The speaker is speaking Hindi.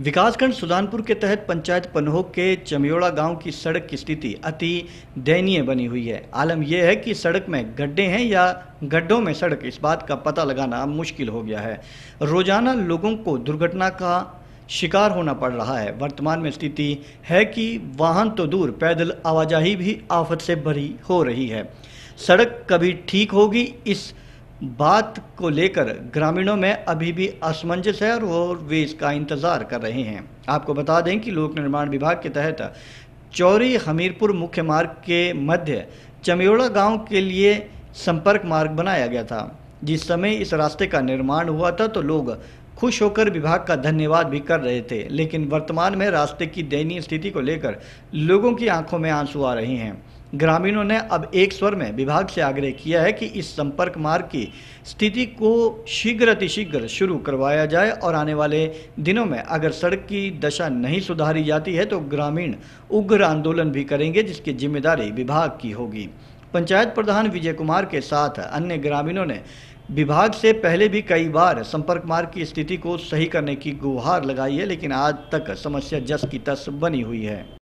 विकासखंड सुजानपुर के तहत पंचायत पनहोक के चमियोड़ा गांव की सड़क की स्थिति अति दयनीय बनी हुई है आलम यह है कि सड़क में गड्ढे हैं या गड्ढों में सड़क इस बात का पता लगाना मुश्किल हो गया है रोजाना लोगों को दुर्घटना का शिकार होना पड़ रहा है वर्तमान में स्थिति है कि वाहन तो दूर पैदल आवाजाही भी आफत से भरी हो रही है सड़क कभी ठीक होगी इस बात को लेकर ग्रामीणों में अभी भी असमंजस है और वो वे इसका इंतज़ार कर रहे हैं आपको बता दें कि लोक निर्माण विभाग के तहत चौरी हमीरपुर मुख्य मार्ग के मध्य चमयोड़ा गांव के लिए संपर्क मार्ग बनाया गया था जिस समय इस रास्ते का निर्माण हुआ था तो लोग खुश होकर विभाग का धन्यवाद भी कर रहे थे लेकिन वर्तमान में रास्ते की दयनीय स्थिति को लेकर लोगों की आंखों में आंसू आ रहे हैं ग्रामीणों ने अब एक स्वर में विभाग से आग्रह किया है कि इस संपर्क मार्ग की स्थिति को शीघ्र अतिशीघ्र शुरू करवाया जाए और आने वाले दिनों में अगर सड़क की दशा नहीं सुधारी जाती है तो ग्रामीण उग्र आंदोलन भी करेंगे जिसकी जिम्मेदारी विभाग की होगी पंचायत प्रधान विजय कुमार के साथ अन्य ग्रामीणों ने विभाग से पहले भी कई बार संपर्क मार्ग की स्थिति को सही करने की गुहार लगाई है लेकिन आज तक समस्या जस की तस बनी हुई है